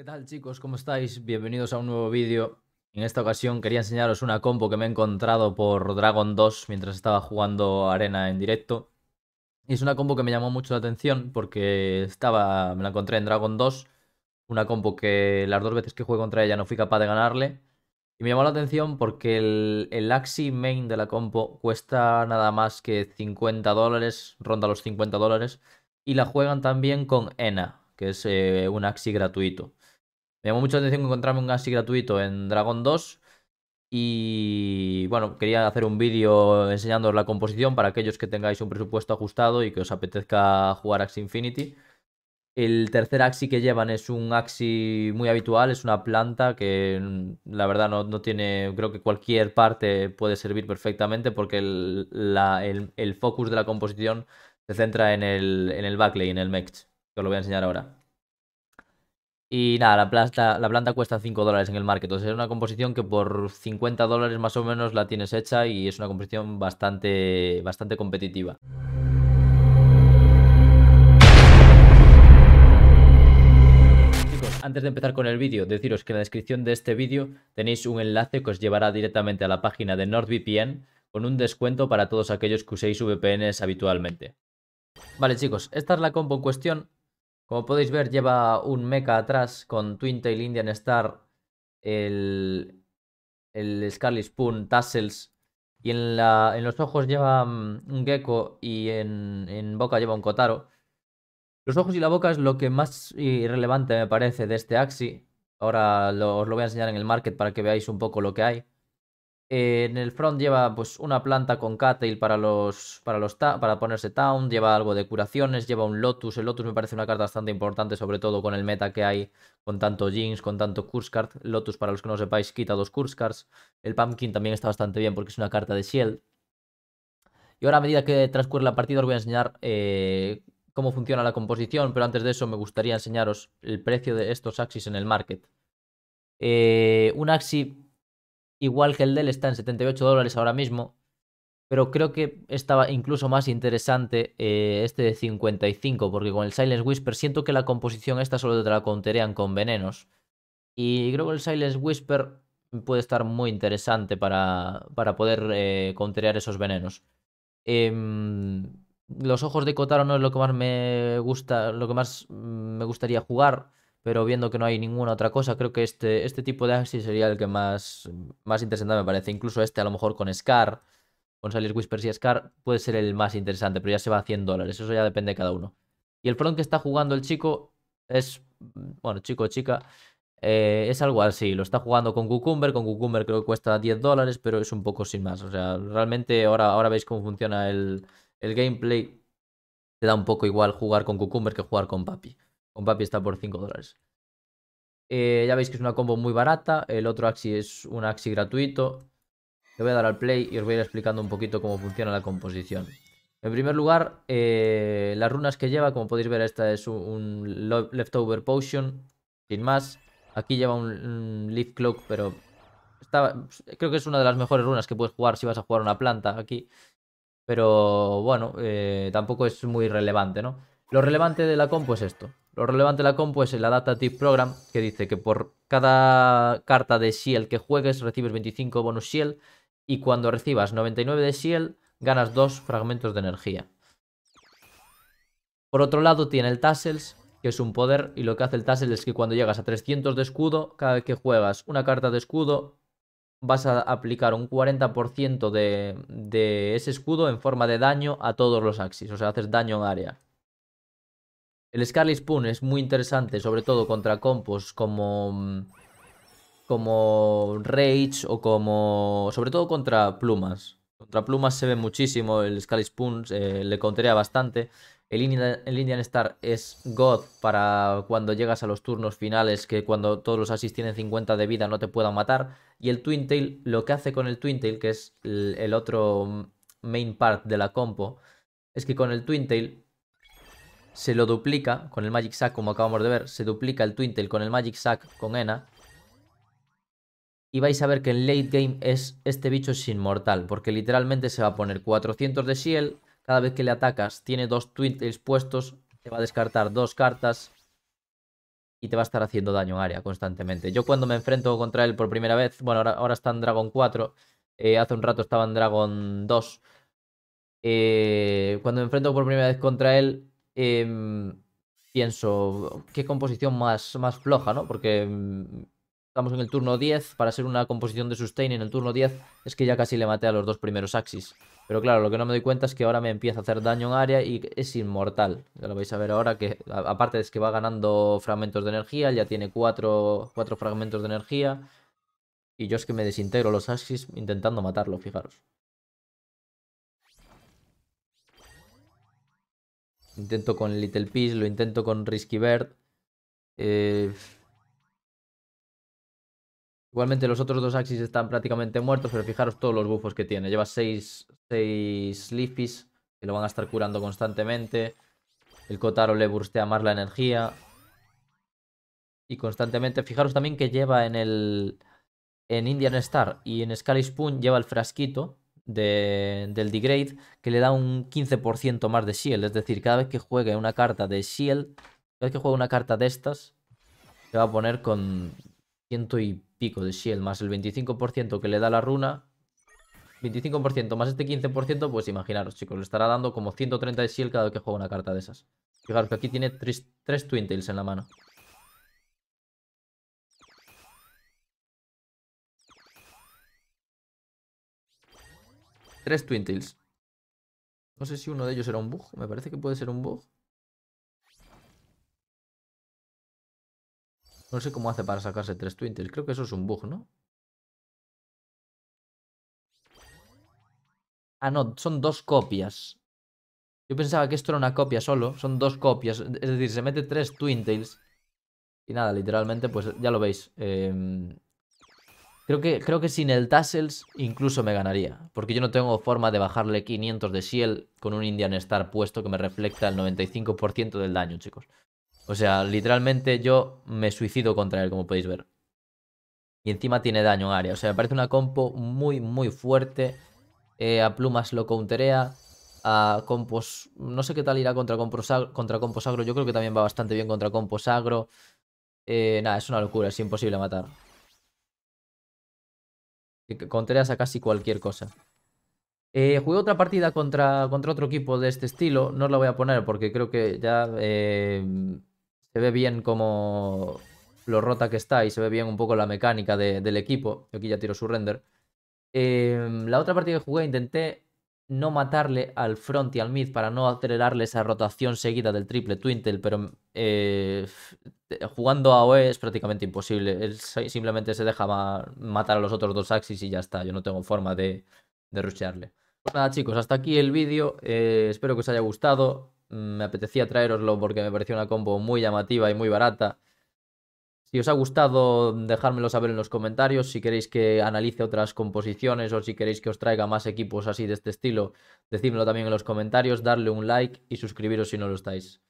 ¿Qué tal chicos? ¿Cómo estáis? Bienvenidos a un nuevo vídeo. En esta ocasión quería enseñaros una compo que me he encontrado por Dragon 2 mientras estaba jugando Arena en directo. Y es una compo que me llamó mucho la atención porque estaba, me la encontré en Dragon 2. Una compo que las dos veces que jugué contra ella no fui capaz de ganarle. Y me llamó la atención porque el, el Axi main de la compo cuesta nada más que 50 dólares, ronda los 50 dólares. Y la juegan también con Ena, que es eh, un Axi gratuito. Me llamó mucho la atención encontrarme un axi gratuito en Dragon 2. Y bueno, quería hacer un vídeo enseñando la composición para aquellos que tengáis un presupuesto ajustado y que os apetezca jugar Axie Infinity. El tercer axi que llevan es un axi muy habitual, es una planta que mm, la verdad no, tiene, creo que cualquier parte puede servir perfectamente porque el, focus de la composición se centra en el, en el backlay, en el mech, que os lo voy a enseñar ahora. Y nada, la planta, cuesta 5 dólares en el market. Entonces es una composición que por 50 dólares más o menos la tienes hecha y es una composición bastante, bastante competitiva. antes de empezar con el vídeo, deciros que en la descripción de este vídeo tenéis un enlace que os llevará directamente a la página de NordVPN con un descuento para todos aquellos que uséis VPNs habitualmente. Vale chicos, esta es la compo en cuestión. Como podéis ver, lleva un mecha atrás con Twintail Indian Star, el, el Scarlet Spoon, Tassels. Y en, la, en los ojos lleva mm, un gecko y en, boca lleva un Kotaro. Los ojos y la boca es lo que más irrelevante me parece de este Axi. Ahora os lo voy a enseñar en el market para que veáis un poco lo que hay. Eh, en el front lleva pues una planta con Cattle para los para los para ponerse town, lleva algo de curaciones, lleva un lotus, el lotus me parece una carta bastante importante sobre todo con el meta que hay con tanto jeans con tanto curse lotus para los que no sepáis quita dos curse cards, el pumpkin también está bastante bien porque es una carta de shield. Y ahora a medida que transcurre la partida os voy a enseñar eh, cómo funciona la composición, pero antes de eso me gustaría enseñaros el precio de estos axis en el market. Eh, un axis igual que el del está en 78 dólares ahora mismo, pero creo que estaba incluso más interesante eh, este de 55, porque con el Silence Whisper siento que la composición esta solo te la conterean con venenos. Y creo que el Silence Whisper puede estar muy interesante para, para poder eh, conterear esos venenos. Em, los ojos de Kotaro no es lo que más me gusta, lo que más mm, me gustaría jugar pero viendo que no hay ninguna otra cosa, creo que este, este tipo de Axis sería el que más, más interesante me parece. Incluso este, a lo mejor con Scar, con Salir Whispers y Scar, puede ser el más interesante, pero ya se va a 100 dólares, eso ya depende de cada uno. Y el front que está jugando el chico es, bueno, chico o chica, eh, es algo así, lo está jugando con Cucumber, con Cucumber creo que cuesta 10 dólares, pero es un poco sin más. O sea, realmente ahora, ahora veis cómo funciona el, el gameplay. Te da un poco igual jugar con Cucumber que jugar con Papi. Con papi está por 5 dólares. Eh, ya veis que es una combo muy barata. El otro Axi es un Axi gratuito. Le voy a dar al play y os voy a ir explicando un poquito cómo funciona la composición. En primer lugar, eh, las runas que lleva, como podéis ver, esta es un Leftover Potion, sin más. Aquí lleva un, Leaf Cloak, pero creo que es una de las mejores runas que puedes jugar si vas a jugar una planta aquí. Pero bueno, eh, tampoco es muy relevante, ¿no? Lo relevante de la compo es esto. Lo relevante de la compu es el Adaptative Program, que dice que por cada carta de Shield que juegues recibes 25 bonus Shield y cuando recibas 99 de Shield ganas 2 fragmentos de energía. Por otro lado tiene el Tassels, que es un poder, y lo que hace el Tassels es que cuando llegas a 300 de escudo, cada vez que juegas una carta de escudo, vas a aplicar un 40% de, de ese escudo en forma de daño a todos los axis, o sea, haces daño en área. El Scarlet Spoon es muy interesante, sobre todo contra compos como... Mm, como Rage o como... Sobre todo contra plumas. Contra plumas se ve muchísimo, el Scarlet Spoon eh, le contaría bastante. El Indian, Star es God para cuando llegas a los turnos finales, que cuando todos los asis tienen 50 de vida no te puedan matar. Y el Twin Tail, lo que hace con el Twin Tail, que es el, el otro mm, main part de la compo, es que con el Twin Tail se lo duplica con el Magic Sack, como acabamos de ver, se duplica el Twintel con el Magic Sack con Ena. Y vais a ver que en late game es, este bicho es inmortal, porque literalmente se va a poner 400 de shield, cada vez que le atacas tiene dos Twintels puestos, te va a descartar dos cartas y te va a estar haciendo daño en área constantemente. Yo cuando me enfrento contra él por primera vez, bueno, ahora, está en Dragon 4, eh, hace un rato estaba en Dragon 2, eh, cuando me enfrento por primera vez contra él, Em, pienso, qué composición más, más floja, ¿no? Porque mm, estamos en el turno 10, para ser una composición de sustain en el turno 10 es que ya casi le maté a los dos primeros axis. Pero claro, lo que no me doy cuenta es que ahora me empieza a hacer daño en área y es inmortal. Ya lo vais a ver ahora que, aparte es que va ganando fragmentos de energía, ya tiene 4 fragmentos de energía. Y yo es que me desintegro los axis intentando matarlo, fijaros. intento con Little Peace, lo intento con Risky Bird. Eh, igualmente los otros dos Axis están prácticamente muertos, pero fijaros todos los buffos que tiene. Lleva 6 seis, que lo van a estar curando constantemente. El Kotaro le burstea más la energía. Y constantemente, fijaros también que lleva en el... En Indian Star y en sky Spoon lleva el frasquito, del degrade que le da un 15% más de shield. Es decir, cada vez que juegue una carta de shield, cada vez que juegue una carta de estas, se va a poner con ciento y pico de shield más el 25% que le da la runa. 25% más este 15%, pues imaginaros, chicos, le estará dando como 130 de shield cada vez que juega una carta de esas. Fijaros que aquí tiene 3 twintails en la mano. Tres Twintails. No sé si uno de ellos era un bug. Me parece que puede ser un bug. No sé cómo hace para sacarse tres Twintails. Creo que eso es un bug, ¿no? Ah, no, son dos copias. Yo pensaba que esto era una copia solo. Son dos copias. Es decir, se mete tres Twintails. Y nada, literalmente, pues ya lo veis. Eh, Creo que, creo que sin el Tassels incluso me ganaría. Porque yo no tengo forma de bajarle 500 de Shield con un Indian Star puesto que me refleja el 95% del daño, chicos. O sea, literalmente yo me suicido contra él, como podéis ver. Y encima tiene daño en área. O sea, me parece una compo muy, muy fuerte. Eh, a plumas lo counterea. A compos... No sé qué tal irá contra compos agro. Yo creo que también va bastante bien contra compos agro. Eh, nada, es una locura. Es imposible matar. Contreras a casi cualquier cosa. Eh, jugué otra partida contra, contra otro equipo de este estilo. No os la voy a poner porque creo que ya eh, se ve bien como lo rota que está y se ve bien un poco la mecánica del equipo. aquí ya tiro su render. Eh, la otra partida que jugué intenté no matarle al front y al mid para no acelerarle esa rotación seguida del triple twintel, pero jugando a OE es prácticamente imposible. Él simplemente se deja matar a los otros dos Axis y ya está. Yo no tengo forma de, de rushearle. Pues nada chicos, hasta aquí el vídeo. Eh, espero que os haya gustado. Mm, me apetecía traeroslo porque me pareció una combo muy llamativa y muy barata. Si os ha gustado, dejármelo saber en los comentarios. Si queréis que analice otras composiciones o si queréis que os traiga más equipos así de este estilo, decídmelo también en los comentarios, darle un like y suscribiros si no lo estáis.